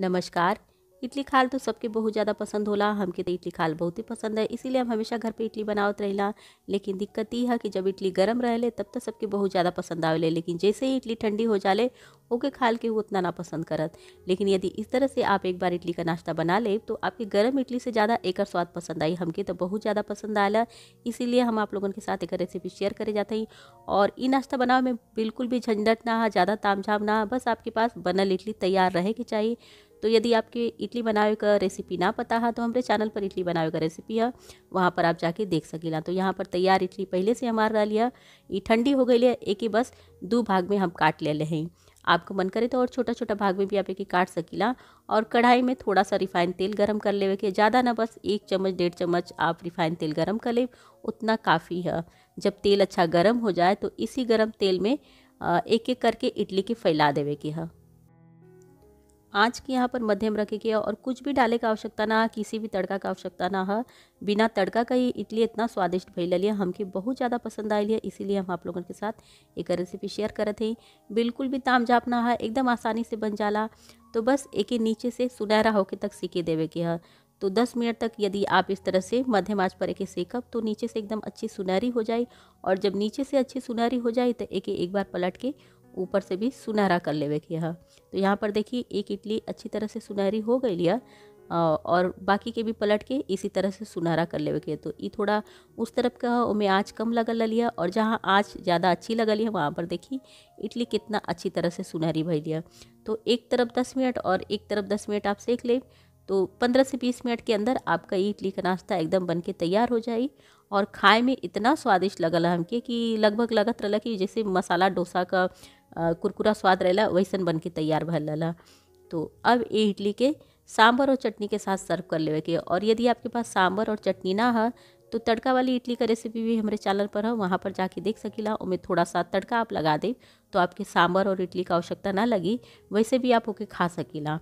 नमस्कार इडली खाल तो सबके बहुत ज़्यादा पसंद होला हमके तो इडली खाल बहुत ही पसंद है इसीलिए हम हमेशा घर पे इडली बनावत रहला लेकिन दिक्कत ये है कि जब इडली गर्म रहे तब तो सबके बहुत ज़्यादा पसंद आवेले लेकिन जैसे ही इडली ठंडी हो जाले ओके खाल के वो उतना ना पसंद करत लेकिन यदि इस तरह से आप एक बार इडली का नाश्ता बना ले तो आपके गर्म इडली से ज़्यादा एकर स्वाद पसंद आई हमके तो बहुत ज़्यादा पसंद आया इसीलिए हम आप लोगों के साथ एक रेसिपी शेयर करे जाते हैं और ई नाश्ता बनावे में बिल्कुल भी झंझट ना ज़्यादा ताम झाम ना बस आपके पास बनल इडली तैयार रहे के चाहिए तो यदि आपके इडली बनावे का रेसिपी ना पता है तो हमारे चैनल पर इडली बनावे का रेसिपी है वहाँ पर आप जाके देख सके तो यहाँ पर तैयार इडली पहले से हमारा डालिया ये ठंडी हो गई है एक ही बस दो भाग में हम काट ले हैं आपको मन करे तो और छोटा छोटा भाग में भी आप एक काट सकीला और कढ़ाई में थोड़ा सा रिफाइन तेल गरम कर लेवे के ज़्यादा ना बस एक चम्मच डेढ़ चम्मच आप रिफाइन तेल गरम कर ले उतना काफ़ी है जब तेल अच्छा गरम हो जाए तो इसी गरम तेल में एक एक करके इडली के फैला देवे की है हाँ। आँच की यहाँ पर मध्यम रखेगी और कुछ भी डाले का आवश्यकता ना किसी भी तड़का का आवश्यकता ना है बिना तड़का का ही इडली इतना स्वादिष्ट भैल लिए हमके बहुत ज़्यादा पसंद आई है इसीलिए हम आप लोगों के साथ एक रेसिपी शेयर करत हैं बिल्कुल भी ताम जाप ना है एकदम आसानी से बन जाला तो बस एक नीचे से सुनहरा होके तक सीखे देवे के है तो 10 मिनट तक यदि आप इस तरह से मध्यम आँच पर एक सेकअप तो नीचे से एकदम अच्छी सुनहरी हो जाए और जब नीचे से अच्छी सुनहरी हो जाए तो एक एक बार पलट के ऊपर से भी सुनहरा कर लेवे के यहाँ तो यहाँ पर देखिए एक इडली अच्छी तरह से सुनहरी हो गई लिया और बाकी के भी पलट के इसी तरह से सुनहरा कर लेवे के हाँ। तो ये थोड़ा उस तरफ का उमें आँच कम लगल लिया और जहाँ आँच ज़्यादा अच्छी लगल है वहाँ पर देखी इडली कितना अच्छी तरह से सुनहरी भर लिया तो एक तरफ दस मिनट और एक तरफ दस मिनट आप सेक ले तो पंद्रह से बीस मिनट के अंदर आपका इडली का नाश्ता एकदम बन के तैयार हो जाए और खाए में इतना स्वादिष्ट लगल हमके कि लगभग लगत रहा कि जैसे मसाला डोसा का कुरकुरा स्वाद रहेला वैसन बन के तैयार भल रहा तो अब ये इडली के सांभर और चटनी के साथ सर्व कर लेवे के और यदि आपके पास सांभर और चटनी ना है तो तड़का वाली इडली का रेसिपी भी हमारे चैनल पर है वहाँ पर जाके देख सकीला उम्मीद थोड़ा सा तड़का आप लगा दें तो आपके सांभर और इडली का आवश्यकता ना लगी वैसे भी आप ओके खा सकीला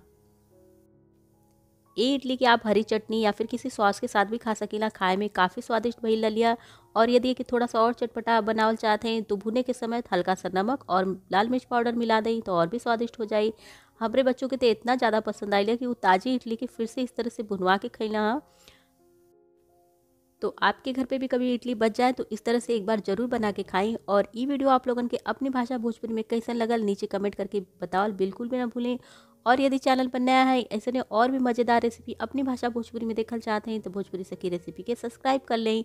ये इडली की आप हरी चटनी या फिर किसी सॉस के साथ भी खा सकेला खाए में काफ़ी स्वादिष्ट भई ललिया और यदि कि थोड़ा सा और चटपटा बनावल चाहते हैं तो भुने के समय हल्का सा नमक और लाल मिर्च पाउडर मिला दें तो और भी स्वादिष्ट हो जाए हमारे बच्चों के तो इतना ज़्यादा पसंद आइलिया कि वो ताज़ी इडली के फिर से इस तरह से भुनवा के खेलना तो आपके घर पे भी कभी इडली बच जाए तो इस तरह से एक बार ज़रूर बना के खाएं और ये वीडियो आप लोगों के अपनी भाषा भोजपुरी में कैसा लगल नीचे कमेंट करके बताओ बिल्कुल भी ना भूलें और यदि चैनल पर नया है ऐसे ने और भी मज़ेदार रेसिपी अपनी भाषा भोजपुरी में देखना चाहते हैं तो भोजपुरी सखी रेसिपी के सब्सक्राइब कर लें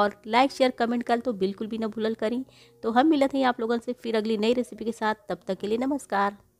और लाइक शेयर कमेंट कर तो बिल्कुल भी ना भूलल करें तो हम मिलते हैं आप लोगों से फिर अगली नई रेसिपी के साथ तब तक के लिए नमस्कार